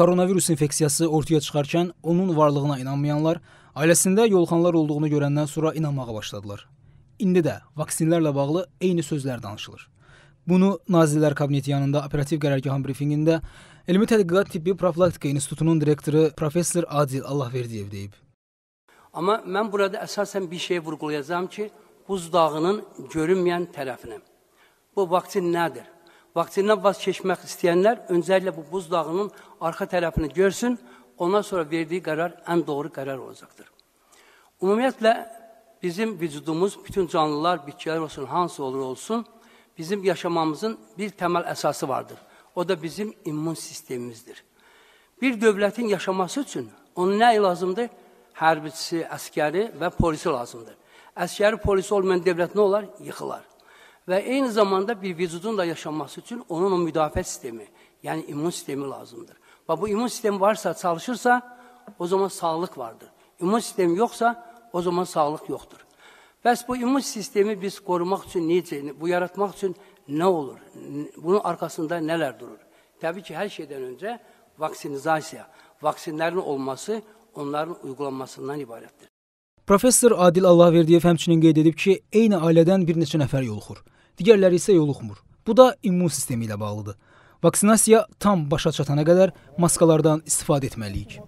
Koronavirus infeksiyası ortaya çıxarkən onun varlığına inanmayanlar ailəsində yolxanlar olduğunu görəndən sonra inanmağa başladılar. İndi də vaksinlərlə bağlı eyni sözlər danışılır. Bunu Nazirlər Kabineti yanında operativ qərargahın brifinqində Elmi Tədqiqat Tibbi Profilaktika İnstitutunun direktoru professor Adil Allahverdiyev deyib. Amma mən burada əsasən bir şey vurğulayacağam ki, buzdağının görünməyən tərəfini. Bu vaksin nədir? Vaksindən vazgeçmək istəyənlər öncəliklə bu buzdağının arxa tərəfini görsün, ondan sonra verdiyi qərar ən doğru qərar olacaqdır. Ümumiyyətlə, bizim vücudumuz, bütün canlılar, bitkilər olsun, hansı olur olsun, bizim yaşamamızın bir təməl əsası vardır. O da bizim immun sistemimizdir. Bir dövlətin yaşaması üçün onun nə lazımdır? Hərbçisi, əskəri və polisi lazımdır. Əskəri, polisi olmayan dövlət nə olar? Yıxılar. Və eyni zamanda bir vücudun da yaşanması üçün onun o müdafiə sistemi, yəni immun sistemi lazımdır. Və bu immun sistemi varsa, çalışırsa, o zaman sağlıq vardır. İmmun sistemi yoxsa, o zaman sağlıq yoxdur. Bəs bu immun sistemi biz qorumaq üçün necə, bu yaratmaq üçün nə olur? Bunun arkasında nələr durur? Təbii ki, hər şeydən öncə vaksinizasiya, vaksinlərin olması onların uygulanmasından ibarətdir. Professor Adil Allahverdiyev həmçinin qeyd edib ki, eyni ailədən bir neçə nəfər yoluxur, digərləri isə yoluxmur. Bu da immun sistemi ilə bağlıdır. Vaksinasiya tam başa çatana qədər maskalardan istifadə etməliyik.